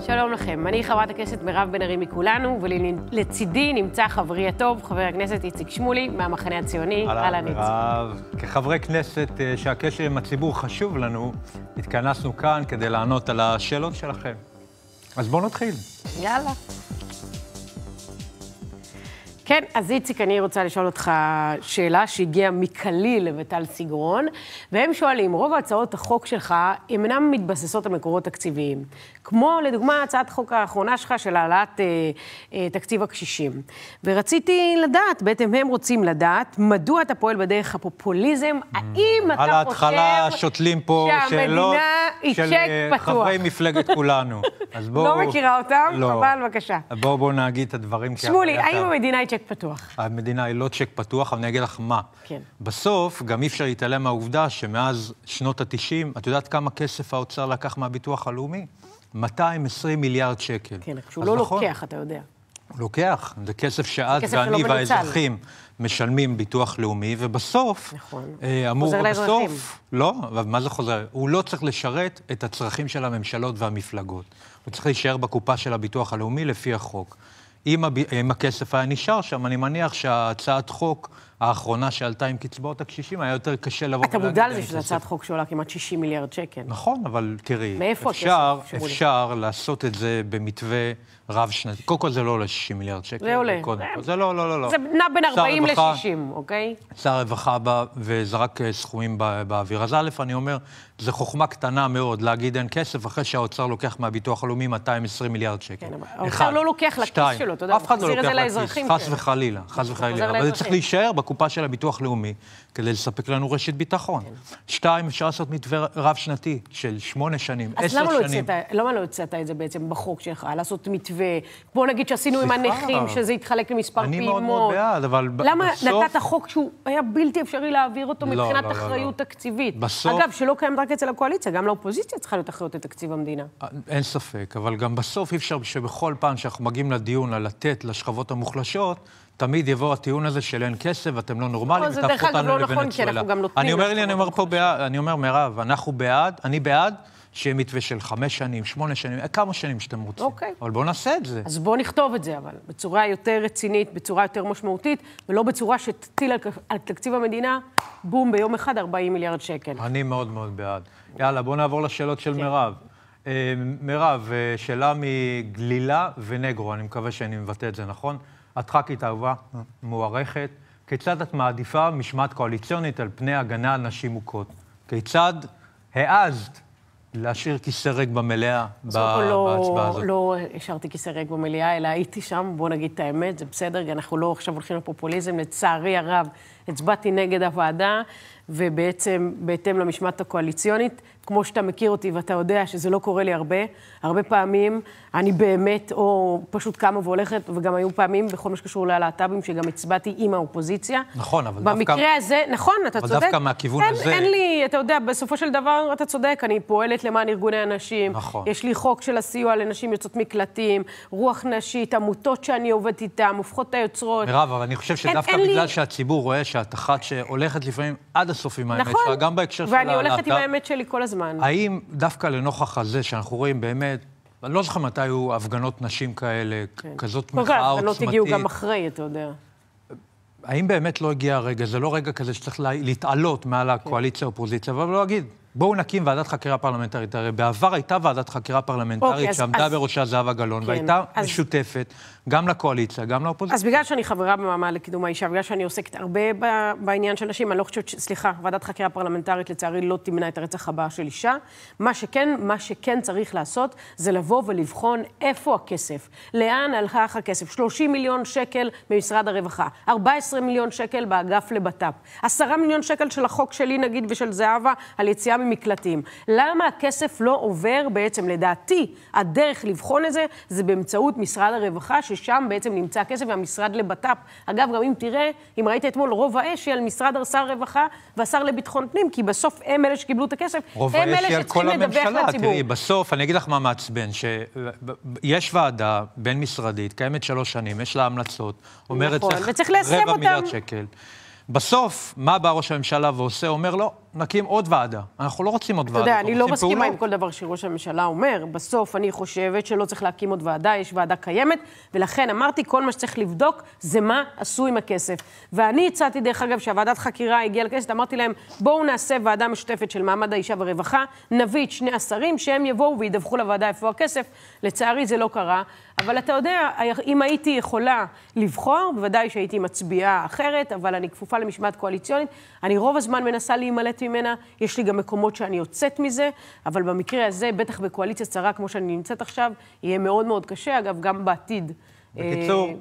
שלום לכם, אני חברת הכנסת מירב בן ארי מכולנו, ולצידי נמצא חברי הטוב, חבר הכנסת איציק שמולי, מהמחנה הציוני. אהלן, מירב. כחברי כנסת אה, שהקשר עם הציבור חשוב לנו, התכנסנו כאן כדי לענות על השאלות שלכם. אז בואו נתחיל. יאללה. כן, אז איציק, אני רוצה לשאול אותך שאלה שהגיעה מקליל לבטל סגרון, והם שואלים, רוב הצעות החוק שלך אינן מתבססות על מקורות תקציביים, כמו לדוגמה הצעת החוק האחרונה שלך של העלאת אה, אה, תקציב הקשישים. ורציתי לדעת, בעצם הם רוצים לדעת, מדוע אתה פועל בדרך הפופוליזם, mm. האם אתה חושב... על ההתחלה שותלים פה שאלות של אה, פתוח. חברי מפלגת כולנו. בוא, לא מכירה אותם, אבל לא. בבקשה. בואו בוא נגיד את הדברים שמולי, האם המדינה היא צ'ק צ'ק פתוח. המדינה היא לא צ'ק פתוח, אבל אני אגיד לך מה. כן. בסוף, גם אי אפשר להתעלם מהעובדה שמאז שנות ה-90, את יודעת כמה כסף האוצר לקח מהביטוח הלאומי? 220 מיליארד שקל. כן, כשהוא לא נכון, לוקח, אתה יודע. הוא לוקח, זה כסף שאת כסף ואני לא והאזרחים משלמים ביטוח לאומי, ובסוף, נכון, אה, אמור, חוזר בסוף, לאזרחים. לא, מה זה חוזר? הוא לא צריך לשרת את הצרכים של הממשלות והמפלגות. הוא צריך להישאר בקופה של הביטוח הלאומי לפי החוק. אם, הב... אם הכסף היה נשאר שם, אני מניח שהצעת חוק האחרונה שעלתה עם קצבאות הקשישים, היה יותר קשה לבוא ולהגיד... אתה מודע לזה שזו הצעת חוק שעולה כמעט 60 מיליארד שקל. נכון, אבל תראי, אפשר, אפשר לעשות את זה במתווה רב-שנתי. קודם כל זה לא עולה 60 מיליארד שקל. זה עולה. קודם אה. כל. זה לא, לא, לא, לא. זה נע בין 40 ל-60, אוקיי? שר הרווחה בא וזרק אה, סכומים בא, באוויר. אז א', אני אומר, זו חוכמה קטנה מאוד להגיד אין כסף, אחרי שהאוצר לוקח מהביטוח הלאומי 220 מיליארד שקל. כן, אבל האוצר לא לוקח לכיס שלו, אתה יודע, אף אחד לא לוקח לכיס, חס וחלילה, חס וחלילה. אבל זה צריך להישאר בקופה של הביטוח הלאומי כדי לספק לנו רשת ביטחון. כן. שתיים, אפשר לעשות מתווה רב-שנתי של שמונה שנים, עשר שנים. אז למה לא הצעת לא את זה בעצם בחוק שלך? לעשות מתווה... מתווה, כמו נגיד שעשינו עם הנכים, שזה התחלק למספר פעימות. אני מאוד מאוד בעד, אבל למה בסוף... למה נתת חוק שהוא היה בלתי אפשרי להעביר אותו לא, מבחינת לא, לא, לא. אחריות לא. תקציבית? בסוף... אגב, שלא קיים רק אצל הקואליציה, גם לאופוזיציה צריכה להיות אחריות לתקציב המדינה. אה, אין ספק, אבל גם בסוף אי אפשר שבכל פעם שאנחנו מגיעים לדיון על לתת לשכבות המוחלשות, תמיד יבוא הטיעון הזה של אין כסף, אתם לא נורמליים, לא, ותהפכו אותנו לוונצואלה. זה דרך אגב לא נכון, כי אנחנו גם נותנים... אני אומר, מירב, אנחנו בעד, אני בעד, שיהיה מתווה של חמש שנים, שמונה שנים, אה, כמה שנים שאתם רוצים. אוקיי. אבל בואו נעשה את זה. אז בואו נכתוב את זה, אבל בצורה יותר רצינית, בצורה יותר משמעותית, ולא בצורה שתטיל על, על תקציב המדינה, בום, ביום אחד 40 מיליארד שקל. אני מאוד מאוד בעד. יאללה, בואו נעבור לשאלות של כן. מירב. אה, מירב, אה, שאלה מגלילה ונגרו, אני מקווה שאני מבטא את זה נכון. את ח"כית אהובה, מוערכת. כיצד את מעדיפה משמעת קואליציונית על פני הגנה על נשים מוכות? כיצד העזת להשאיר כיסא ריק במליאה לא- בהצבעה לא, הזאת? לא השארתי כיסא ריק במליאה, אלא הייתי שם, בואו נגיד את האמת, זה בסדר, כי אנחנו לא עכשיו הולכים לפופוליזם, לצערי הרב. הצבעתי נגד הוועדה, ובעצם, בהתאם למשמעת הקואליציונית, כמו שאתה מכיר אותי ואתה יודע שזה לא קורה לי הרבה, הרבה פעמים אני באמת או פשוט קמה והולכת, וגם היו פעמים בכל מה שקשור ללהט"בים, שגם הצבעתי עם האופוזיציה. נכון, אבל במקרה דווקא... במקרה הזה, נכון, אתה אבל צודק. אבל דווקא מהכיוון אין, הזה... אין לי, אתה יודע, בסופו של דבר אתה צודק, אני פועלת למען ארגוני הנשים. נכון. יש לי חוק של הסיוע לנשים יוצאות מקלטים, רוח נשית, עמותות שאני עובדת איתן, הופכות את היוצרות. מירב, אבל אני חושב שדווקא אין, בגלל אין לי... שהציבור רואה שאת אחת שהולכת לפעמים עד הסוף עם האמת נכון, שלה, גם בהקשר של הלהט"ב. ואני הולכת עם האמת שלי כל הזמן. האם דווקא לנוכח הזה, שאנחנו רואים באמת אני לא זוכר מתי היו הפגנות נשים כאלה, כן. כזאת מחאה עוצמתית. כל ההפגנות הגיעו גם אחרי, אתה יודע. האם באמת לא הגיע הרגע? זה לא רגע כזה שצריך לה, להתעלות מעל כן. הקואליציה-אופוזיציה, אבל לא אגיד, בואו נקים ועדת חקירה פרלמנטרית. הרי בעבר הייתה ועדת חקירה פרלמנטרית אוקיי, שעמדה אז... בראשה זהבה גלאון, כן, והייתה אז... משותפת. גם לקואליציה, גם לאופוזיציה. אז בגלל שאני חברה במעמד לקידום האישה, בגלל שאני עוסקת הרבה בעניין של נשים, אני לא חושבת ש... סליחה, ועדת חקירה פרלמנטרית לצערי לא תמנע את הרצח הבא של אישה. מה שכן, מה שכן צריך לעשות זה לבוא ולבחון איפה הכסף, לאן הלך הכסף. 30 מיליון שקל ממשרד הרווחה, 14 מיליון שקל באגף לבט"פ, 10 מיליון שקל של החוק שלי נגיד ושל זהבה על יציאה ממקלטים. למה הכסף לא עובר בעצם? לדעתי, הדרך לבחון את זה זה באמצעות משרד הרווחה, ששם בעצם נמצא הכסף, והמשרד לבט"פ, אגב, גם אם תראה, אם ראית אתמול, רוב האש היא על משרד שר הרווחה והשר לביטחון פנים, כי בסוף הם אלה שקיבלו את הכסף, הם אלה שצריכים לדווח הממשלה, לציבור. תראי, בסוף, אני אגיד לך מה מעצבן, שיש ועדה בין-משרדית, קיימת שלוש שנים, יש לה המלצות, אומרת נכון, צריך רבע אותם. מיליארד שקל. בסוף, מה בא ראש הממשלה ועושה? אומר לו, לא, נקים עוד ועדה. אנחנו לא רוצים עוד אתה ועדה. אתה יודע, אני לא מסכימה עם כל דבר שראש הממשלה אומר. בסוף אני חושבת שלא צריך להקים עוד ועדה, יש ועדה קיימת, ולכן אמרתי, כל מה שצריך לבדוק זה מה עשו עם הכסף. ואני הצעתי, דרך אגב, שהוועדת חקירה הגיעה לכנסת, אמרתי להם, בואו נעשה ועדה משותפת של מעמד האישה ורווחה, נביא את שני השרים, שהם יבואו וידווחו לוועדה איפה הכסף. לצערי זה לא קרה, אבל אתה יודע, אם הייתי יכולה לבחור, בוודאי שהייתי מצביעה אחרת, אבל אני כפופה למשמעת קואליציונית. אני רוב הזמן מנסה להימלט ממנה, יש לי גם מקומות שאני יוצאת מזה, אבל במקרה הזה, בטח בקואליציה צרה כמו שאני נמצאת עכשיו, יהיה מאוד מאוד קשה, אגב, גם בעתיד. בקיצור... אה,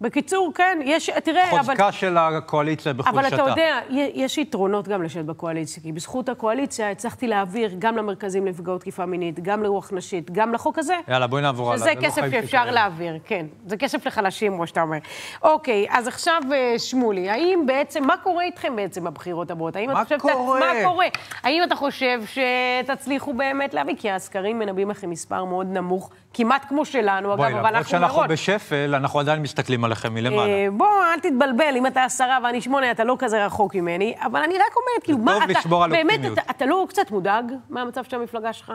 בקיצור, כן, יש, תראה, חוזקה אבל... חוזקה של הקואליציה בחולשתה. אבל אתה יודע, יש יתרונות גם לשבת בקואליציה, כי בזכות הקואליציה הצלחתי להעביר גם למרכזים לנפגעות תקיפה מינית, גם לרוח נשית, גם לחוק הזה. יאללה, בואי נעבור עליו. שזה על... לא כסף שאפשר להעביר, כן. זה כסף לחלשים, כמו שאתה אומר. אוקיי, אז עכשיו, אה, שמולי, האם בעצם, מה קורה איתכם בעצם בבחירות הבאות? האם מה אתה קורה? מה קורה? האם אתה חושב שתצליחו באמת להביא? כי הסקרים מנבאים לכם מספר מאוד נמוך כמעט כמו שלנו, אגב, אבל אנחנו מראש... בואי, למרות שאנחנו בשפל, אנחנו עדיין מסתכלים עליכם מלמעלה. אה, בוא, אל תתבלבל, אם אתה עשרה ואני שמונה, אתה לא כזה רחוק ממני, אבל אני רק אומרת, כאילו, מה אתה... טוב לשמור על אופטימיות. באמת, אתה, אתה לא קצת מודאג מהמצב של המפלגה שלך?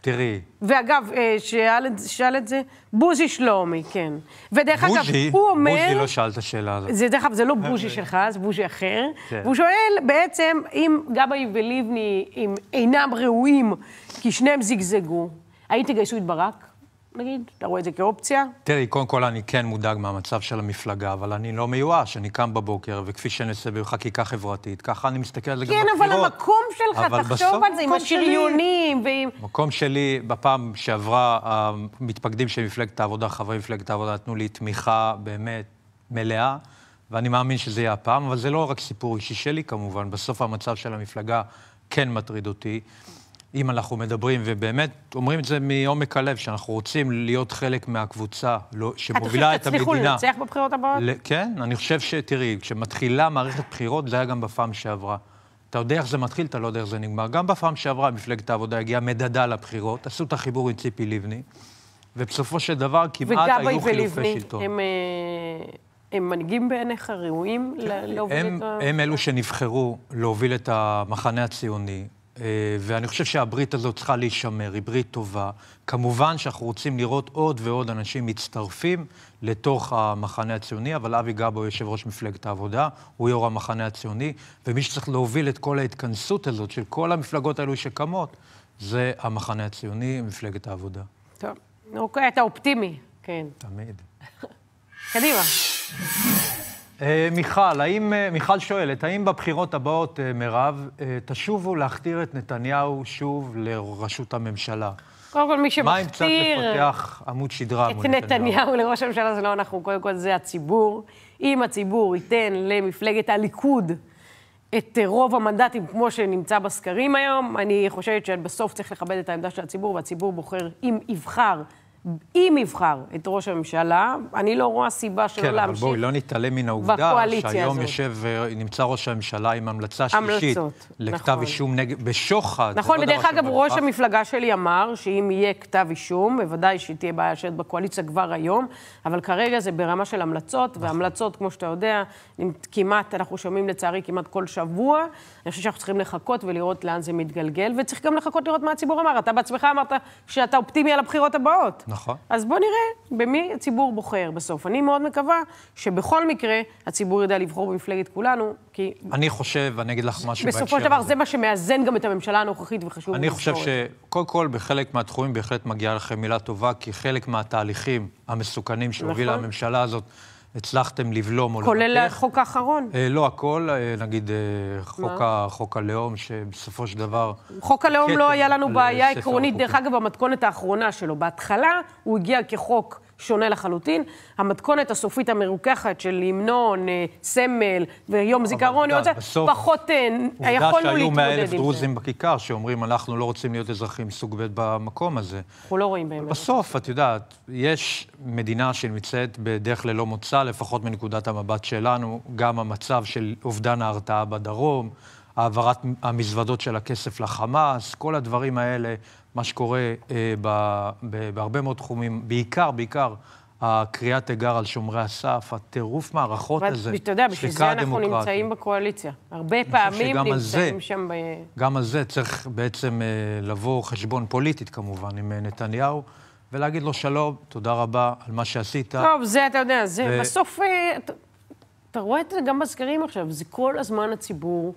תראי. ואגב, אה, שאל, שאל את זה בוז'י שלומי, כן. ודרך בוז'י, אגב, הוא אומר... בוז'י לא שאל את השאלה הזאת. זה, דרך אגב, זה לא בוז'י אה, שלך, זה בוז'י אחר. כן. והוא שואל בעצם אם גבאי ולבני אם אינם ראויים כי שניהם זיגזגו, האם תגייסו את ברק? נגיד? אתה רואה את זה כאופציה? תראי, קודם כל אני כן מודאג מהמצב של המפלגה, אבל אני לא מיואש, אני קם בבוקר, וכפי שאני עושה בחקיקה חברתית, ככה אני מסתכל על זה כן, גם בבחירות. כן, אבל המקום שלך, אבל תחשוב על זה, עם השריונים ועם... מקום שלי, בפעם שעברה, המתפקדים של מפלגת העבודה, חברי מפלגת העבודה, נתנו לי תמיכה באמת מלאה, ואני מאמין שזה יהיה הפעם, אבל זה לא רק סיפור אישי שלי כמובן, בסוף המצב של המפלגה כן מטריד אותי. אם אנחנו מדברים, ובאמת אומרים את זה מעומק הלב, שאנחנו רוצים להיות חלק מהקבוצה לא, שמובילה את המדינה. אתה חושב שתצליחו לנצח בבחירות הבאות? ל- כן, אני חושב שתראי, כשמתחילה מערכת בחירות, זה היה גם בפעם שעברה. אתה יודע איך זה מתחיל, אתה לא יודע איך זה נגמר. גם בפעם שעברה מפלגת העבודה הגיעה מדדה לבחירות, עשו את החיבור עם ציפי לבני, ובסופו של דבר כמעט היו חילופי שלטון. וגבי ולבני, הם... אה, הם מנהיגים בעיניך ראויים כן, להוביל הם, את ה... הם אלו שנבחרו להוביל את המחנה הציוני, אה, ואני חושב שהברית הזאת צריכה להישמר, היא ברית טובה. כמובן שאנחנו רוצים לראות עוד ועוד אנשים מצטרפים לתוך המחנה הציוני, אבל אבי גבו יושב ראש מפלגת העבודה, הוא יו"ר המחנה הציוני, ומי שצריך להוביל את כל ההתכנסות הזאת של כל המפלגות האלו שקמות, זה המחנה הציוני, מפלגת העבודה. טוב. אוקיי, אתה אופטימי. כן. תמיד. קדימה. אה, מיכל, האם, אה, מיכל שואלת, האם בבחירות הבאות, אה, מירב, תשובו להכתיר את נתניהו שוב לראשות הממשלה? קודם כל, מי שמכתיר... מה אם קצת לפתח עמוד שדרה מול נתניהו? את נתניהו לראש הממשלה זה לא אנחנו, קודם כל זה הציבור. אם הציבור ייתן למפלגת הליכוד את רוב המנדטים כמו שנמצא בסקרים היום, אני חושבת שבסוף צריך לכבד את העמדה של הציבור, והציבור בוחר, אם יבחר, אם יבחר את ראש הממשלה, אני לא רואה סיבה שלא כן, להמשיך. בקואליציה הזאת. כן, אבל בואי, לא נתעלם מן העובדה שהיום הזאת. יושב, אה, נמצא ראש הממשלה עם המלצה שלישית. המלצות, לכתב נכון. אישום נגד, בשוחד. נכון, לא ודרך אגב, ראש המפלגה שלי אמר שאם יהיה כתב אישום, בוודאי שתהיה בעיה לשבת בקואליציה כבר היום, אבל כרגע זה ברמה של המלצות, נכון. והמלצות, כמו שאתה יודע, כמעט, אנחנו שומעים לצערי כמעט כל שבוע. אני חושבת שאנחנו צריכים לחכות ולראות לאן זה מתגלגל, וצריך גם לחכות לראות מה הציבור אמר. אתה בעצמך אמרת שאתה אופטימי על הבחירות הבאות. נכון. נכון. אז בואו נראה במי הציבור בוחר בסוף. אני מאוד מקווה שבכל מקרה הציבור ידע לבחור במפלגת כולנו, כי... אני חושב, אני אגיד לך משהו בהקשר הזה. בסופו של דבר זה מה שמאזן גם את הממשלה הנוכחית וחשוב אני חושב שקודם כל בחלק מהתחומים בהחלט מגיעה לכם מילה טובה, כי חלק מהתהליכים המסוכנים שהובילה נכון. הממשלה הזאת... הצלחתם לבלום או לבטח. כולל החוק האחרון. אה, לא הכל, אה, נגיד אה, חוק, לא. ה, חוק הלאום, שבסופו של דבר... חוק הלאום לא היה לנו בעיה עקרונית, דרך אגב, במתכונת האחרונה שלו. בהתחלה הוא הגיע כחוק שונה לחלוטין. המתכונת הסופית המרוככת של המנון, אה, סמל ויום זיכרון, אבל בסוף, פחות אה, יכולנו להתמודד עם זה. עובדה שהיו מאה אלף דרוזים בכיכר שאומרים, אנחנו לא רוצים להיות אזרחים סוג ב' במקום הזה. אנחנו לא רואים באמת. בסוף, את יודעת, יש מדינה שנמצאת בדרך ללא מוצא, לפחות מנקודת המבט שלנו, גם המצב של אובדן ההרתעה בדרום. העברת המזוודות של הכסף לחמאס, כל הדברים האלה, מה שקורה אה, ב, ב, בהרבה מאוד תחומים, בעיקר, בעיקר הקריאת תיגר על שומרי הסף, הטירוף מערכות ואת, הזה, דמוקרטית. אתה יודע, בשביל זה אנחנו דמוקרטית. נמצאים בקואליציה. הרבה פעמים נמצאים זה, שם ב... גם על זה צריך בעצם אה, לבוא חשבון פוליטית, כמובן, עם אה, נתניהו. ולהגיד לו שלום, תודה רבה על מה שעשית. טוב, זה, אתה יודע, זה ו... בסוף... אה, אתה, אתה רואה את זה גם בסקרים עכשיו, זה כל הזמן הציבור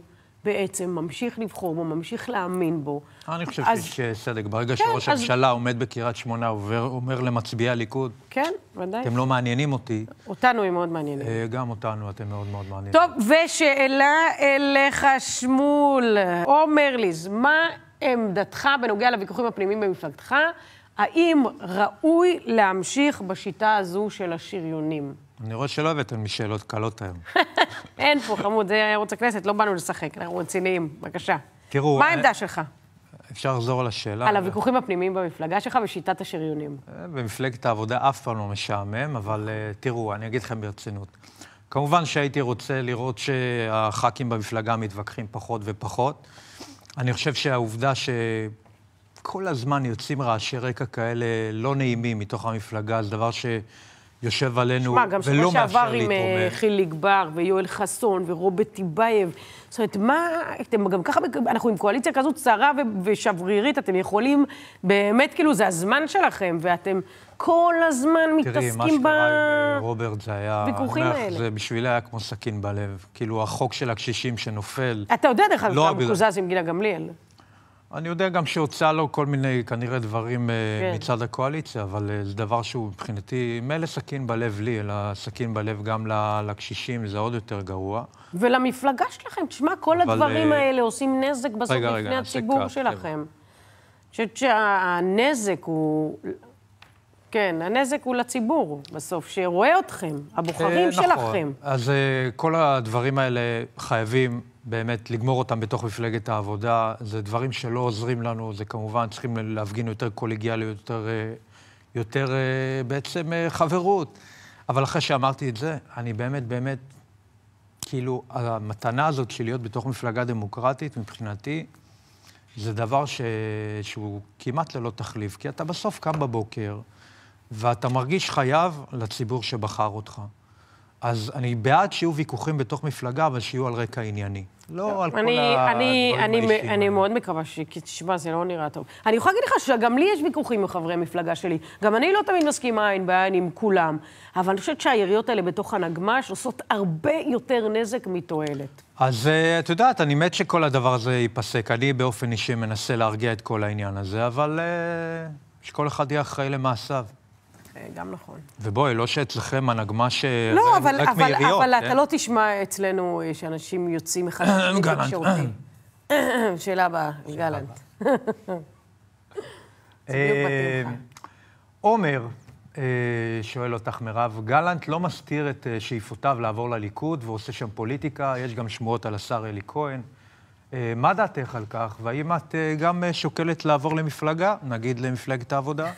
בעצם ממשיך לבחור בו, ממשיך להאמין בו. אני חושב אז... שיש סדק. ברגע כן, שראש הממשלה אז... עומד בקריית שמונה, ואומר למצביעי הליכוד, כן, ודאי. אתם לא מעניינים אותי. אותנו הם מאוד מעניינים. אה, גם אותנו אתם מאוד מאוד מעניינים. טוב, ושאלה אליך, שמול. עומר ליז, מה עמדתך בנוגע לוויכוחים הפנימיים במפלגתך? האם ראוי להמשיך בשיטה הזו של השריונים? אני רואה שלא הבאתם לי שאלות קלות היום. אין פה, חמוד, זה ערוץ הכנסת, לא באנו לשחק, אנחנו רציניים. בבקשה. תראו... מה אה, העמדה שלך? אפשר לחזור על השאלה. על הוויכוחים הפנימיים במפלגה שלך ושיטת השריונים. אה, במפלגת העבודה אף פעם לא משעמם, אבל אה, תראו, אני אגיד לכם ברצינות. כמובן שהייתי רוצה לראות שהח"כים במפלגה מתווכחים פחות ופחות. אני חושב שהעובדה שכל הזמן יוצאים רעשי רקע כאלה לא נעימים מתוך המפלגה, זה דבר ש... יושב עלינו שמה, גם ולא מאפשר אה, להתרומם. שמע, גם שנה שעבר עם חיליק בר ויואל חסון ורוברט טיבייב. זאת אומרת, מה, אתם גם ככה, אנחנו עם קואליציה כזו צרה ושברירית, אתם יכולים, באמת, כאילו, זה הזמן שלכם, ואתם כל הזמן תראי, מתעסקים בוויכוחים ב... תראי, מה שקרה עם אה, רוברט זה היה... הוויכוחים האלה. זה בשבילי היה כמו סכין בלב. כאילו, החוק של הקשישים שנופל... אתה יודע, דרך אגב, לא מקוזז עם גילה גמליאל. אני יודע גם שהוצאה לו כל מיני, כנראה, דברים אה, כן. מצד הקואליציה, אבל אה, זה דבר שהוא מבחינתי, מילא סכין בלב לי, אלא סכין בלב גם לקשישים, זה עוד יותר גרוע. ולמפלגה שלכם, תשמע, כל אבל... הדברים אה, האלה עושים נזק בסוף רגע, לפני רגע, הציבור כך, כן. שלכם. אני חושבת שהנזק הוא... כן, הנזק הוא לציבור בסוף, שרואה אתכם, הבוחרים נכון, שלכם. נכון, אז כל הדברים האלה חייבים באמת, לגמור אותם בתוך מפלגת העבודה, זה דברים שלא עוזרים לנו, זה כמובן, צריכים להפגין יותר קולגיאליות, יותר, אה, יותר אה, בעצם אה, חברות. אבל אחרי שאמרתי את זה, אני באמת, באמת, כאילו, המתנה הזאת של להיות בתוך מפלגה דמוקרטית, מבחינתי, זה דבר ש... שהוא כמעט ללא תחליף, כי אתה בסוף קם בבוקר, ואתה מרגיש חייב לציבור שבחר אותך. אז אני בעד שיהיו ויכוחים בתוך מפלגה, אבל שיהיו על רקע ענייני. לא כן. על כל הדברים האישיים. אני מאוד מקווה ש... כי תשמע, זה לא נראה טוב. אני יכולה להגיד לך שגם לי יש ויכוחים עם חברי המפלגה שלי. גם אני לא תמיד מסכימה עין בעין עם כולם. אבל אני חושבת שהיריות האלה בתוך הנגמ"ש עושות הרבה יותר נזק מתועלת. אז אה, את יודעת, אני מת שכל הדבר הזה ייפסק. אני באופן אישי מנסה להרגיע את כל העניין הזה, אבל אה, שכל אחד יהיה אחראי למעשיו. אה, גם נכון. ובואי, לא שאצלכם הנגמ"ש... לא, אבל, רק אבל, מיריות, אבל כן? אתה לא תשמע אצלנו אה, שאנשים יוצאים אחד מהשירותים. שאלה הבאה, גלנט. אה, עומר שואל אותך, מירב, גלנט לא מסתיר את שאיפותיו לעבור לליכוד ועושה שם פוליטיקה, יש גם שמועות על השר אלי כהן. מה דעתך על כך, והאם את גם שוקלת לעבור למפלגה, נגיד למפלגת העבודה?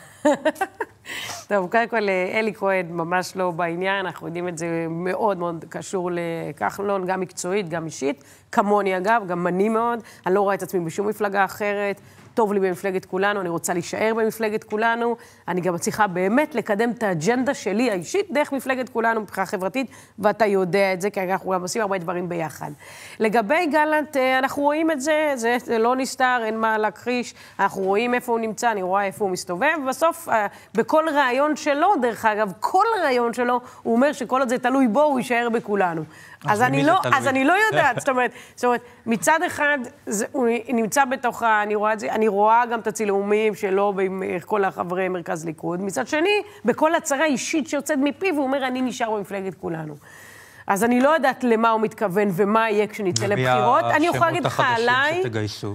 טוב, קודם כל, אה, אלי כהן ממש לא בעניין, אנחנו יודעים את זה מאוד מאוד קשור לכחלון, גם מקצועית, גם אישית. כמוני, אגב, גם אני מאוד. אני לא רואה את עצמי בשום מפלגה אחרת. טוב לי במפלגת כולנו, אני רוצה להישאר במפלגת כולנו, אני גם מצליחה באמת לקדם את האג'נדה שלי האישית דרך מפלגת כולנו מבחינה חברתית, ואתה יודע את זה, כי אנחנו גם עושים הרבה דברים ביחד. לגבי גלנט, אה, אנחנו רואים את זה, זה, זה לא נסתר, אין מה להכחיש, אנחנו רואים איפה הוא נמצא, אני רואה איפה הוא מסתובב, ובסוף, אה, בכל ראיון שלו, דרך אגב, כל ראיון שלו, הוא אומר שכל עוד זה תלוי בו, הוא יישאר בכולנו. אז, אני לא, אז אני לא יודעת, זאת אומרת, זאת אומרת, מצד אחד, זה, הוא נמצא בתוך ה... אני רואה, אני רואה גם את הצילומים שלו עם אה, כל החברי מרכז ליכוד. מצד שני, בכל הצהרה אישית שיוצאת מפיו, הוא אומר, אני נשאר במפלגת כולנו. אז אני לא יודעת למה הוא מתכוון ומה יהיה כשנצא לבחירות. אני יכולה להגיד לך עליי... שתגייסו.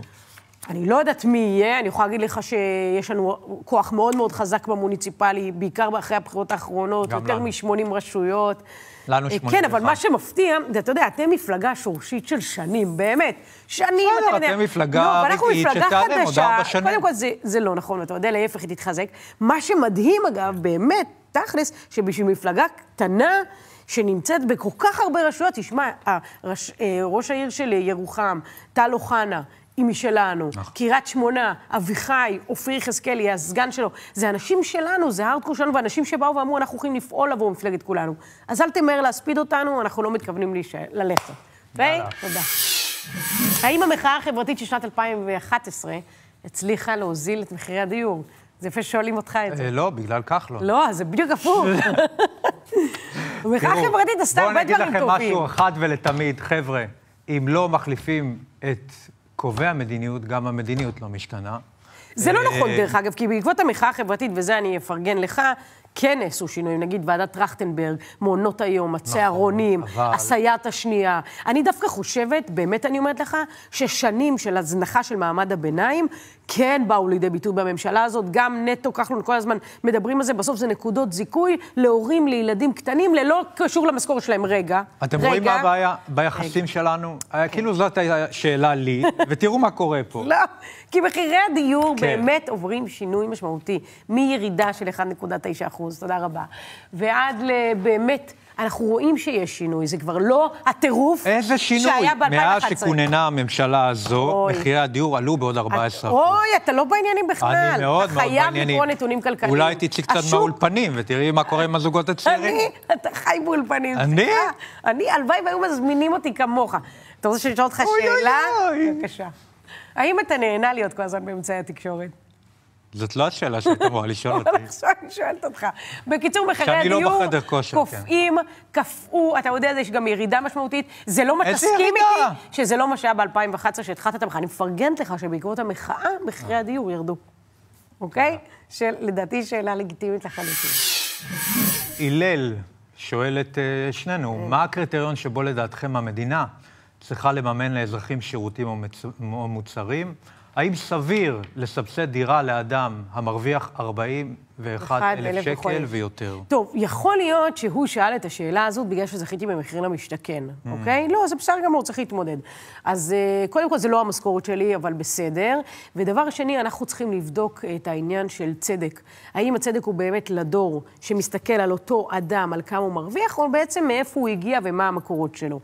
אני לא יודעת מי יהיה, אני יכולה להגיד לך שיש לנו כוח מאוד מאוד חזק במוניציפלי, בעיקר אחרי הבחירות האחרונות, יותר מ-80 רשויות. לנו 81. אה, כן, אבל מה שמפתיע, אתה יודע, אתם מפלגה שורשית של שנים, באמת. שנים, אתה יודע. אתם מפלגה רגעית לא, שתעלם עוד ארבע שנים. קודם כל, זה, זה לא נכון, אתה יודע, להפך, היא תתחזק. מה שמדהים, אגב, באמת, תכלס, שבשביל מפלגה קטנה... שנמצאת בכל כך הרבה רשויות, תשמע, אה, ראש העיר של ירוחם, טל אוחנה, היא משלנו. נכון. קריית שמונה, אביחי, אופיר יחזקאלי, הסגן שלו, זה אנשים שלנו, זה הארדקור שלנו, ואנשים שבאו ואמרו, אנחנו הולכים לפעול עבור מפלגת כולנו. אז אל תמהר להספיד אותנו, אנחנו לא מתכוונים ללכת. ביי, אוקיי? תודה. האם המחאה החברתית של שנת 2011 הצליחה להוזיל את מחירי הדיור? זה יפה ששואלים אותך את זה. אה, לא, בגלל כחלון. לא, זה בדיוק הפוך. המחאה החברתית עשתה הרבה דברים טובים. בואו נגיד לכם משהו אחת ולתמיד, חבר'ה, אם לא מחליפים את קובע מדיניות, גם המדיניות לא משתנה. זה לא אה, נכון, דרך אגב, כי בעקבות המחאה החברתית, וזה אני אפרגן לך, כן נעשו שינויים, נגיד ועדת טרכטנברג, מעונות היום, נכון, הצהרונים, נכון, אבל... הסייעת השנייה. אני דווקא חושבת, באמת אני אומרת לך, ששנים של הזנחה של מעמד הביניים כן באו לידי ביטוי בממשלה הזאת. גם נטו כחלון כל הזמן מדברים על זה, בסוף זה נקודות זיכוי להורים לילדים קטנים, ללא קשור למשכורת שלהם. רגע, אתם רגע. רואים מה הבעיה ביחסים רגע. שלנו? אה, כן. כאילו זאת הייתה שאלה לי, ותראו מה קורה פה. לא, כי מחירי הדיור כן. באמת עוברים שינוי משמעותי, מירידה של 1.9 אחוז, תודה רבה, ועד לבאמת... אנחנו רואים שיש שינוי, זה כבר לא הטירוף שהיה ב-2011. איזה שינוי? מאז שכוננה הממשלה הזו, אוי. מחירי הדיור עלו בעוד 14 אוי, אתה לא בעניינים בכלל. אני מאוד מאוד בעניינים. אתה חייב לקרוא נתונים כלכליים. אולי תצאי קצת מהאולפנים ותראי מה קורה עם הזוגות הצעירים. אני? אתה חי באולפנים. אני? אני, הלוואי והיו מזמינים אותי כמוך. אתה רוצה שאני אשאל אותך שאלה? אוי אוי אוי. בבקשה. האם אתה נהנה להיות כל הזמן באמצעי התקשורת? זאת לא השאלה שהייתה אמורה לשאול אותי. אבל עכשיו אני שואלת אותך. בקיצור, מחירי לא הדיור כן. קופאים, קפאו, אתה יודע, יש גם ירידה משמעותית. זה לא מה תסכים איתי, שזה לא מה שהיה ב-2011 שהתחלת את המחאה. אני מפרגנת לך שבעקבות המחאה, מחירי הדיור ירדו. אוקיי? שלדעתי שאלה לגיטימית לחלוטין. הלל שואל את אה, שנינו, כן. מה הקריטריון שבו לדעתכם המדינה צריכה לממן לאזרחים שירותים או מוצרים? האם סביר לסבסד דירה לאדם המרוויח 41 אלף שקל ויותר? טוב, יכול להיות שהוא שאל את השאלה הזאת בגלל שזכיתי במחיר למשתכן, mm. אוקיי? לא, זה בסדר גמור, צריך להתמודד. אז אה, קודם כל, זה לא המשכורת שלי, אבל בסדר. ודבר שני, אנחנו צריכים לבדוק את העניין של צדק. האם הצדק הוא באמת לדור שמסתכל על אותו אדם, על כמה הוא מרוויח, או בעצם מאיפה הוא הגיע ומה המקורות שלו.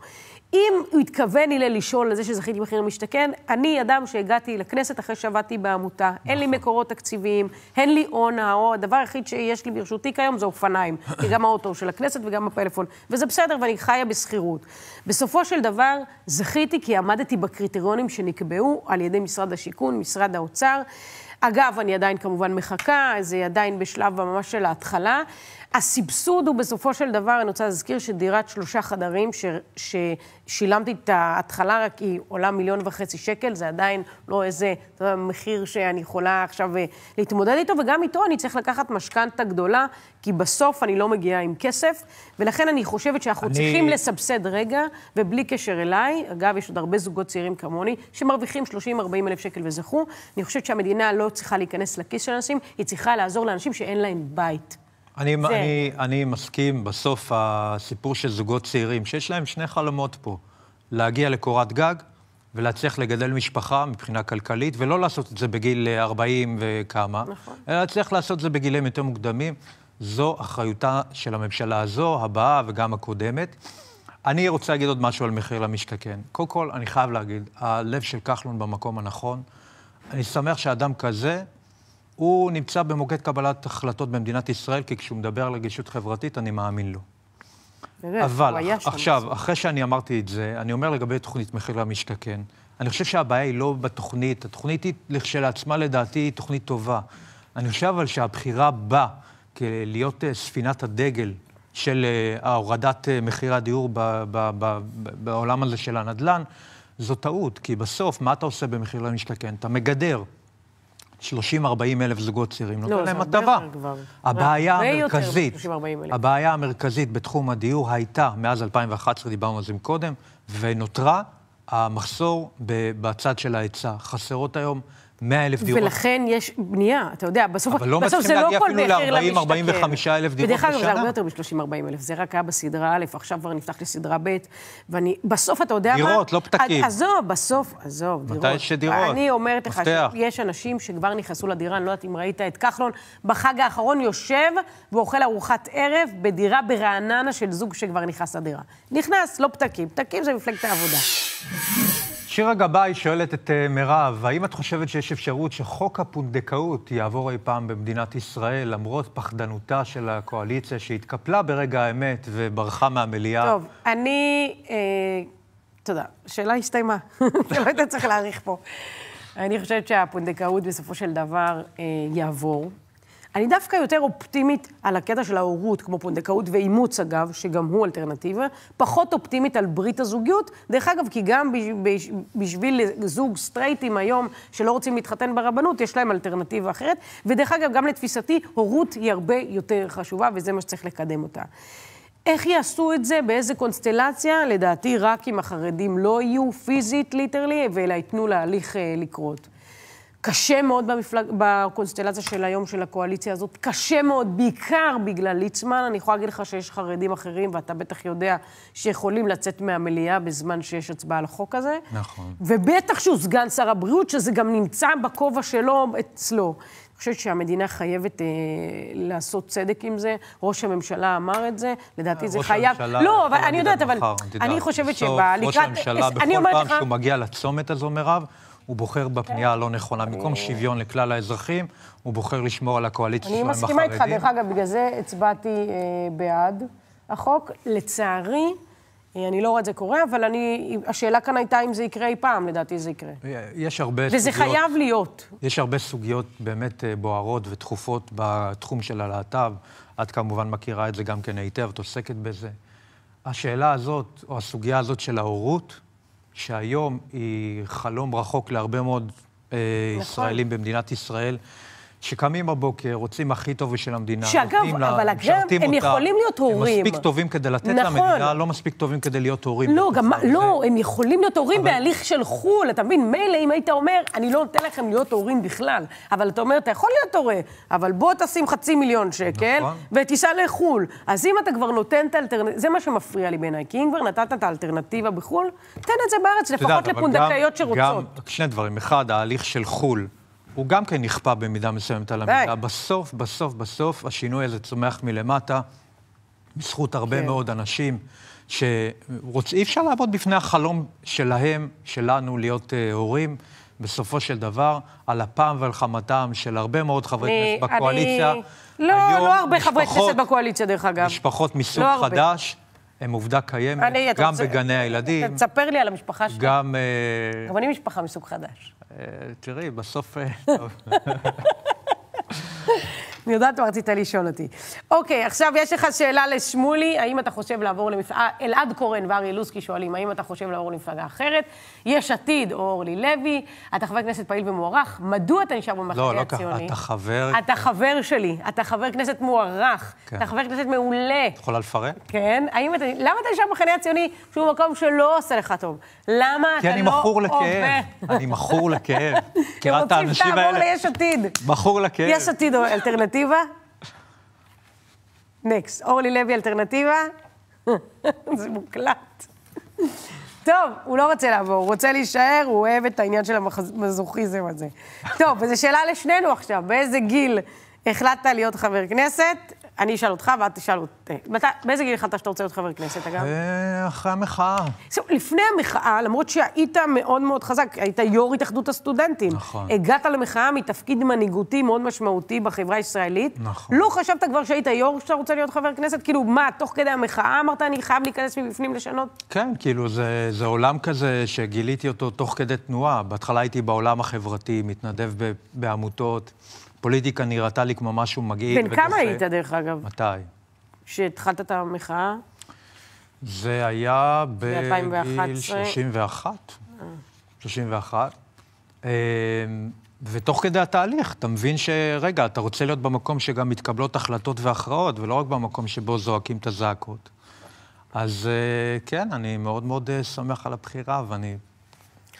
אם הוא התכוון הלל לשאול לזה שזכיתי במחיר למשתכן, אני אדם שהגעתי לכנסת אחרי שעבדתי בעמותה. נכון. אין לי נכון. מקורות תקציביים, אין לי הון, הדבר היחיד שיש לי ברשותי כיום זה אופניים. כי גם האוטו של הכנסת וגם הפלאפון. וזה בסדר, ואני חיה בשכירות. בסופו של דבר, זכיתי כי עמדתי בקריטריונים שנקבעו על ידי משרד השיכון, משרד האוצר. אגב, אני עדיין כמובן מחכה, זה עדיין בשלב ממש של ההתחלה, הסבסוד הוא בסופו של דבר, אני רוצה להזכיר שדירת שלושה חדרים, ש, ששילמתי את ההתחלה, רק היא עולה מיליון וחצי שקל, זה עדיין לא איזה יודע, מחיר שאני יכולה עכשיו אה, להתמודד איתו, וגם איתו אני צריך לקחת משכנתה גדולה, כי בסוף אני לא מגיעה עם כסף, ולכן אני חושבת שאנחנו אני... צריכים לסבסד רגע, ובלי קשר אליי, אגב, יש עוד הרבה זוגות צעירים כמוני, שמרוויחים 30-40 אלף שקל וזכו, אני חושבת שהמדינה לא צריכה להיכנס לכיס של אנשים, היא צריכה לעזור לאנשים שאין להם בית. אני, זה... אני, אני מסכים, בסוף הסיפור של זוגות צעירים, שיש להם שני חלומות פה, להגיע לקורת גג ולהצליח לגדל משפחה מבחינה כלכלית, ולא לעשות את זה בגיל 40 אה, וכמה, נכון. אלא להצליח לעשות את זה בגילים יותר מוקדמים. זו אחריותה של הממשלה הזו, הבאה וגם הקודמת. אני רוצה להגיד עוד משהו על מחיר למשתכן. קודם כל, אני חייב להגיד, הלב של כחלון במקום הנכון. אני שמח שאדם כזה הוא נמצא במוקד קבלת החלטות במדינת ישראל, כי כשהוא מדבר על רגישות חברתית, אני מאמין לו. אבל עכשיו, שם. אחרי שאני אמרתי את זה, אני אומר לגבי תוכנית מחיר למשתכן, אני חושב שהבעיה היא לא בתוכנית, התוכנית היא כשלעצמה לדעתי היא תוכנית טובה. אני חושב אבל שהבחירה בה כלהיות אה, ספינת הדגל של אה, הורדת אה, מחירי הדיור ב- ב- ב- בעולם הזה של הנדל"ן, זו טעות, כי בסוף, מה אתה עושה במחיר למשתכן? אתה מגדר. 30-40 אלף זוגות צעירים, לא, נותן להם הטבה. הבעיה המרכזית, הבעיה המרכזית בתחום הדיור הייתה, מאז 2011, דיברנו על זה קודם, ונותרה המחסור בצד של ההיצע. חסרות היום 100 אלף דירות. ולכן יש בנייה, אתה יודע, בסוף, אבל לא בסוף זה לא כל מחיר למשתכן. אבל לא מצליחים להגיע אפילו ל-40-45 אלף דירות בשנה. בדרך כלל זה הרבה יותר מ-30-40 אלף, זה רק היה בסדרה א', עכשיו כבר נפתח לסדרה ב', ואני, בסוף, אתה יודע דירות, מה... דירות, לא פתקים. עזוב, בסוף, עזוב, דירות. מתי יש דירות? אני אומרת לך, יש אנשים שכבר נכנסו לדירה, אני לא יודעת אם ראית את כחלון, בחג האחרון יושב ואוכל ארוחת ערב בדירה ברעננה של זוג שכבר נכנס לדירה. נכנס, לא פתקים. פתקים זה מפלגת העבודה. שירה גבאי שואלת את אה, מירב, האם את חושבת שיש אפשרות שחוק הפונדקאות יעבור אי פעם במדינת ישראל, למרות פחדנותה של הקואליציה שהתקפלה ברגע האמת וברחה מהמליאה? טוב, אני... אה, תודה. השאלה הסתיימה. אני לא יודעת צריך להאריך פה. אני חושבת שהפונדקאות בסופו של דבר אה, יעבור. אני דווקא יותר אופטימית על הקטע של ההורות, כמו פונדקאות ואימוץ, אגב, שגם הוא אלטרנטיבה, פחות אופטימית על ברית הזוגיות. דרך אגב, כי גם בשביל זוג סטרייטים היום, שלא רוצים להתחתן ברבנות, יש להם אלטרנטיבה אחרת. ודרך אגב, גם לתפיסתי, הורות היא הרבה יותר חשובה, וזה מה שצריך לקדם אותה. איך יעשו את זה, באיזה קונסטלציה? לדעתי, רק אם החרדים לא יהיו פיזית, ליטרלי, ואלא ייתנו להליך אה, לקרות. קשה מאוד במפלג... בקונסטלציה של היום של הקואליציה הזאת, קשה מאוד, בעיקר בגלל ליצמן. אני יכולה להגיד לך שיש חרדים אחרים, ואתה בטח יודע, שיכולים לצאת מהמליאה בזמן שיש הצבעה על החוק הזה. נכון. ובטח שהוא סגן שר הבריאות, שזה גם נמצא בכובע שלו אצלו. אני חושבת שהמדינה חייבת אה, לעשות צדק עם זה. ראש הממשלה אמר את זה, לדעתי זה חייב... ראש הממשלה... לא, אבל אני יודעת, אבל... אני חושבת שבלקראת... ראש הממשלה, אה, בכל פעם שהוא מגיע לצומת הזו, מירב, הוא בוחר בפנייה כן. הלא נכונה. במקום שוויון לכלל האזרחים, הוא בוחר לשמור על הקואליציה שלו עם החרדים. אני מסכימה איתך, דרך אגב, בגלל זה הצבעתי אה, בעד החוק. לצערי, אה, אני לא רואה את זה קורה, אבל אני... השאלה כאן הייתה אם זה יקרה אי פעם, לדעתי זה יקרה. יש הרבה סוגיות... וזה חייב להיות. יש הרבה סוגיות באמת אה, בוערות ותכופות בתחום של הלהט"ב. את כמובן מכירה את זה גם כן היטב, את עוסקת בזה. השאלה הזאת, או הסוגיה הזאת של ההורות, שהיום היא חלום רחוק להרבה מאוד אה, נכון. ישראלים במדינת ישראל. שקמים בבוקר, רוצים הכי טוב בשביל המדינה, שאגב, נותנים לה, הם אותה, יכולים להיות הורים. הם מספיק טובים כדי לתת נכון. למדינה, לא מספיק טובים כדי להיות הורים. לא, גם, זה... לא, הם יכולים להיות הורים אבל... בהליך של חו"ל, אתה מבין? מילא אם היית אומר, אני לא נותן לכם להיות הורים בכלל, אבל אתה אומר, אתה יכול להיות הורה, אבל בוא תשים חצי מיליון שקל, נכון. ותיסע לחו"ל. אז אם אתה כבר נותן את האלטרנטיבה, זה מה שמפריע לי בעיניי, כי אם כבר נתת את האלטרנטיבה בחו"ל, תן את זה בארץ, לפחות לפונדקאיות שרוצות. גם, שני דברים. אחד, ההליך של חו"ל. הוא גם כן נכפה במידה מסוימת על המידה. בסוף, בסוף, בסוף, השינוי הזה צומח מלמטה, בזכות הרבה כן. מאוד אנשים שרוצים, אי אפשר לעבוד בפני החלום שלהם, שלנו, להיות uh, הורים. בסופו של דבר, על אפם ועל חמתם של הרבה מאוד חברי אני, כנסת בקואליציה. אני... לא, לא הרבה משפחות, חברי כנסת בקואליציה, דרך אגב. משפחות מסוג לא חדש. הם עובדה קיימת, אני, גם רוצה, בגני הילדים. תספר לי על המשפחה שלך. גם... אה, גם אני משפחה מסוג חדש. אה, תראי, בסוף... אה, אני יודעת מה רצית לשאול אותי. אוקיי, עכשיו יש לך שאלה לשמולי, האם אתה חושב לעבור למפלגה... אלעד קורן ואריה לוסקי שואלים, האם אתה חושב לעבור למפלגה אחרת? יש עתיד או אורלי לוי? אתה חבר כנסת פעיל ומוערך, מדוע אתה נשאר במחנה הציוני? לא, לא ככה, אתה חבר... אתה חבר שלי, אתה חבר כנסת מוערך, כן. אתה חבר כנסת מעולה. את יכולה לפרט? כן. למה אתה נשאר במחנה הציוני, שהוא מקום שלא עושה לך טוב? למה אתה לא... כי אני מכור לכאב. אני מכור לכאב. כי רוצים לעבור ליש עתיד. מכור לכאב. יש עתיד אלטרנטיבה. אלטרנטיבה? נקסט. אורלי לוי אלטרנטיבה? זה מוקלט. טוב, הוא לא רוצה לעבור, הוא רוצה להישאר, הוא אוהב את העניין של המזוכיזם הזה. טוב, וזו שאלה לשנינו עכשיו, באיזה גיל החלטת להיות חבר כנסת? אני אשאל אותך ואת תשאל אותי. באיזה גיל החלטת שאתה רוצה להיות חבר כנסת, אגב? אה, אחרי המחאה. זהו, לפני המחאה, למרות שהיית מאוד מאוד חזק, היית יו"ר התאחדות הסטודנטים. נכון. הגעת למחאה מתפקיד מנהיגותי מאוד משמעותי בחברה הישראלית. נכון. לא חשבת כבר שהיית יו"ר שאתה רוצה להיות חבר כנסת? כאילו, מה, תוך כדי המחאה אמרת, אני חייב להיכנס מבפנים לשנות? כן, כאילו, זה, זה עולם כזה שגיליתי אותו תוך כדי תנועה. בהתחלה הייתי בעולם החברתי, מתנדב ב, בעמותות. פוליטיקה נראתה לי כמו משהו מגעיל. בן כמה היית, דרך אגב? מתי? כשהתחלת את המחאה? זה היה בגיל 31. 31. אמ, ותוך כדי התהליך, אתה מבין שרגע, אתה רוצה להיות במקום שגם מתקבלות החלטות והכרעות, ולא רק במקום שבו זועקים את הזעקות. אז אה, כן, אני מאוד מאוד אה, שמח על הבחירה, ואני...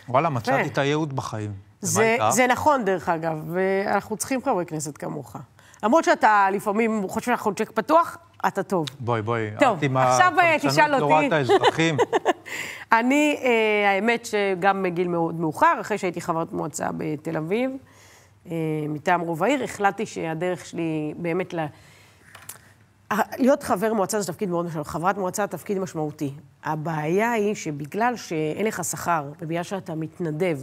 וואלה, מצאתי את הייעוד בחיים. זה, זה נכון, דרך אגב, ואנחנו צריכים חברי כנסת כמוך. למרות שאתה לפעמים חושב שאנחנו צ'ק פתוח, אתה טוב. בואי, בואי. טוב, עכשיו אה, תשאל לא אותי. תורת האזרחים. אני, אה, האמת שגם מגיל מאוד מאוחר, אחרי שהייתי חברת מועצה בתל אביב, אה, מטעם רוב העיר, החלטתי שהדרך שלי באמת ל... להיות חבר מועצה זה תפקיד מאוד משמעותי, חברת מועצה זה תפקיד משמעותי. הבעיה היא שבגלל שאין לך שכר, ובגלל שאתה מתנדב,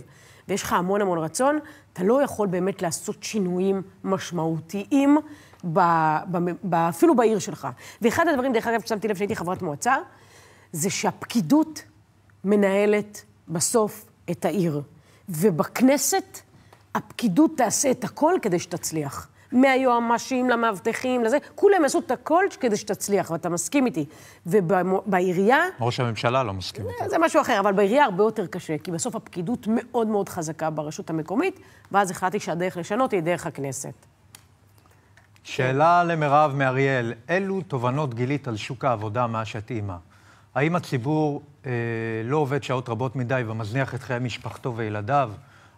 ויש לך המון המון רצון, אתה לא יכול באמת לעשות שינויים משמעותיים, ב, ב, ב, אפילו בעיר שלך. ואחד הדברים, דרך אגב, ששמתי לב שהייתי חברת מועצה, זה שהפקידות מנהלת בסוף את העיר. ובכנסת הפקידות תעשה את הכל כדי שתצליח. מהיועמ"שים למאבטחים, לזה, כולם יעשו את הכל כדי שתצליח, ואתה מסכים איתי. ובעירייה... ראש הממשלה לא מסכים איתי. זה משהו אחר, אבל בעירייה הרבה יותר קשה, כי בסוף הפקידות מאוד מאוד חזקה ברשות המקומית, ואז החלטתי שהדרך לשנות היא דרך הכנסת. שאלה למירב מאריאל, אילו תובנות גילית על שוק העבודה מאז שאת אימא? האם הציבור אה, לא עובד שעות רבות מדי ומזניח את חיי משפחתו וילדיו?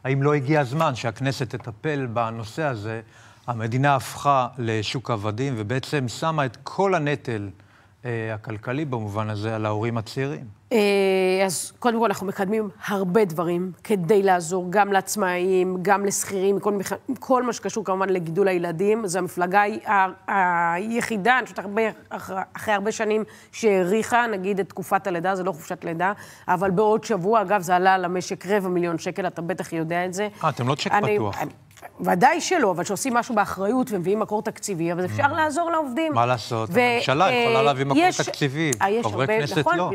האם לא הגיע הזמן שהכנסת תטפל בנושא הזה? המדינה הפכה לשוק עבדים ובעצם שמה את כל הנטל אה, הכלכלי במובן הזה על ההורים הצעירים. אה, אז קודם כל אנחנו מקדמים הרבה דברים כדי לעזור גם לעצמאים, גם לשכירים, כל, כל מה שקשור כמובן לגידול הילדים. זו המפלגה היחידה, אני חושבת אחרי, אחרי הרבה שנים שהאריכה, נגיד, את תקופת הלידה, זה לא חופשת לידה, אבל בעוד שבוע, אגב, זה עלה למשק רבע מיליון שקל, אתה בטח יודע את זה. אה, אתם לא צ'ק פתוח. אני... ודאי שלא, אבל כשעושים משהו באחריות ומביאים מקור תקציבי, אבל אפשר mm. לעזור לעובדים. מה לעשות, הממשלה יכולה אה, להביא מקור תקציבי, אה, חברי כנסת נכון, לא.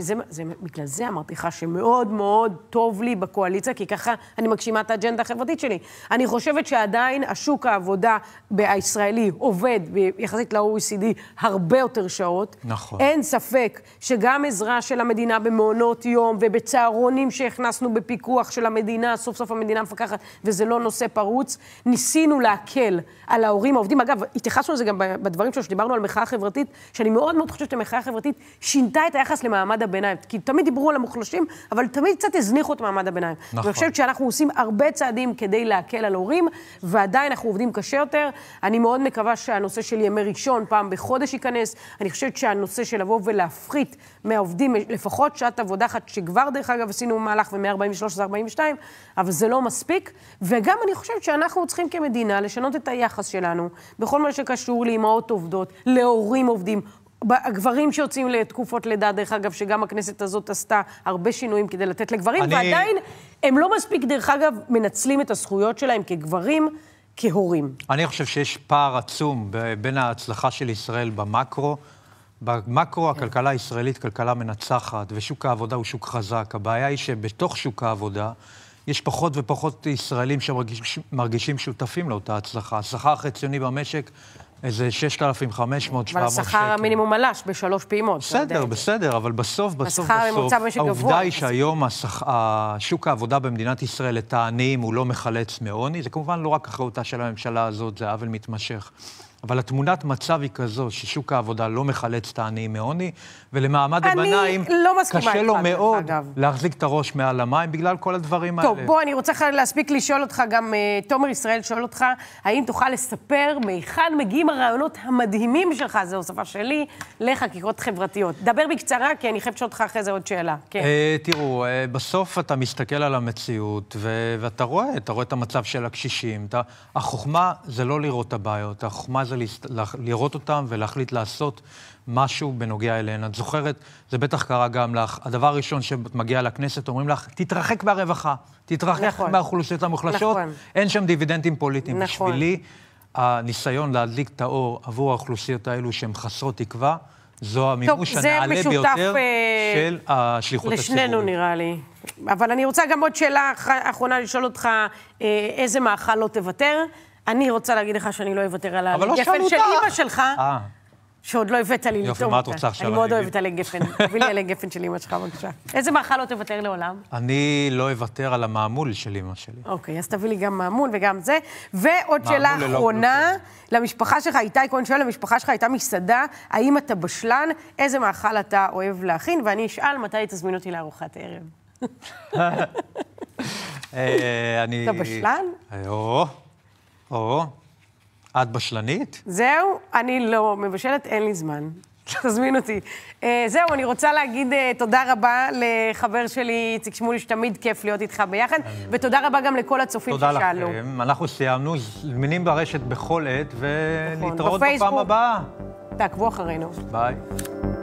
בגלל זה אמרתי לך שמאוד מאוד טוב לי בקואליציה, כי ככה אני מגשימה את האג'נדה החברתית שלי. אני חושבת שעדיין השוק העבודה הישראלי עובד, יחסית ל-OECD, הרבה יותר שעות. נכון. אין ספק שגם עזרה של המדינה במעונות יום ובצהרונים שהכנסנו בפיקוח של המדינה, סוף סוף המדינה מפקחת, וזה לא נושא פרוץ. ניסינו להקל על ההורים העובדים. אגב, התייחסנו לזה גם בדברים שלנו, שדיברנו על מחאה חברתית, שאני מאוד מאוד חושבת שהמחאה החברתית שינתה את היחס למעמד הביניים. כי תמיד דיברו על המוחלשים, אבל תמיד קצת הזניחו את מעמד הביניים. נכון. ואני חושבת שאנחנו עושים הרבה צעדים כדי להקל על הורים, ועדיין אנחנו עובדים קשה יותר. אני מאוד מקווה שהנושא של ימי ראשון, פעם בחודש ייכנס. אני חושבת שהנושא של לבוא ולהפחית מהעובדים, לפחות שעת עבודה אחת, שכבר דרך אגב עשינו מהלך ומ-43 זה 42, אבל זה לא מספיק. וגם אני חושבת שאנחנו צריכים כמדינה לשנות את היחס שלנו בכל מה שקשור לאימהות עובדות, להורים עובדים. הגברים שיוצאים לתקופות לידה, דרך אגב, שגם הכנסת הזאת עשתה הרבה שינויים כדי לתת לגברים, אני... ועדיין הם לא מספיק, דרך אגב, מנצלים את הזכויות שלהם כגברים. כהורים. אני חושב שיש פער עצום בין ההצלחה של ישראל במקרו במקרו, הכלכלה הישראלית כלכלה מנצחת, ושוק העבודה הוא שוק חזק. הבעיה היא שבתוך שוק העבודה יש פחות ופחות ישראלים שמרגישים שותפים לאותה הצלחה. השכר החציוני במשק איזה 6,500, 700 שקל. אבל השכר המינימום עלש בשלוש פעימות. בסדר, בסדר, אבל בסוף, בסוף, בסוף, העובדה היא שהיום השכ... שוק העבודה במדינת ישראל, את העניים, הוא לא מחלץ מעוני. זה כמובן לא רק אחריותה של הממשלה הזאת, זה עוול מתמשך. אבל התמונת מצב היא כזו ששוק העבודה לא מחלץ את העניים מעוני, ולמעמד הביניים לא קשה לו מאוד אגב. להחזיק את הראש מעל המים בגלל כל הדברים טוב, האלה. טוב, בוא, אני רוצה להספיק לשאול אותך, גם uh, תומר ישראל שואל אותך, האם תוכל לספר מהיכן מגיעים הרעיונות המדהימים שלך, זו הוספה שלי, לחקיקות חברתיות. דבר בקצרה, כי אני חייבת לשאול אותך אחרי זה עוד שאלה. כן. Uh, תראו, uh, בסוף אתה מסתכל על המציאות, ו- ואתה רואה, אתה רואה את המצב של הקשישים. אתה... החוכמה זה לא לראות את הבעיות, החוכמה זה לראות אותם ולהחליט לעשות משהו בנוגע אליהן. את זוכרת, זה בטח קרה גם לך, הדבר הראשון שאת מגיעה לכנסת, אומרים לך, תתרחק מהרווחה, תתרחק נכון. מהאוכלוסיות המוחלשות, נכון. אין שם דיבידנדים פוליטיים. נכון. בשבילי, הניסיון להדליק את האור עבור האוכלוסיות האלו שהן חסרות תקווה, זו המימוש הנעלה ביותר אה... של השליחות הציבורית. לשנינו הציבורי. נראה לי. אבל אני רוצה גם עוד שאלה אחרונה לשאול אותך, אה, איזה מאכל לא תוותר? אני רוצה להגיד לך שאני לא אוותר על לא הגפן של אימא שלך. אה. שעוד לא הבאת לי לטעום. יופי, מה את רוצה עכשיו? אני מאוד אוהבת עלי גפן. תביא לי עלי גפן של אימא שלך, בבקשה. איזה מאכל לא תוותר לעולם? אני לא אוותר על המעמול של אימא שלי. אוקיי, אז תביא לי גם מעמול וגם זה. ועוד שאלה אחרונה, למשפחה שלך, איתי כהן שואל, למשפחה שלך הייתה מסעדה, האם אתה בשלן? איזה מאכל אתה אוהב להכין? ואני אשאל מתי תזמין אותי לארוחת ערב. אה, אתה בשלן? אה, או, את בשלנית? זהו, אני לא מבשלת, אין לי זמן. תזמין אותי. Uh, זהו, אני רוצה להגיד uh, תודה רבה לחבר שלי איציק שמולי, שתמיד כיף להיות איתך ביחד, אה. ותודה רבה גם לכל הצופים תודה ששאלו. תודה לכם, אנחנו סיימנו, זמינים ברשת בכל עת, ולהתראות נכון, בפעם הבאה. תעקבו אחרינו. ביי.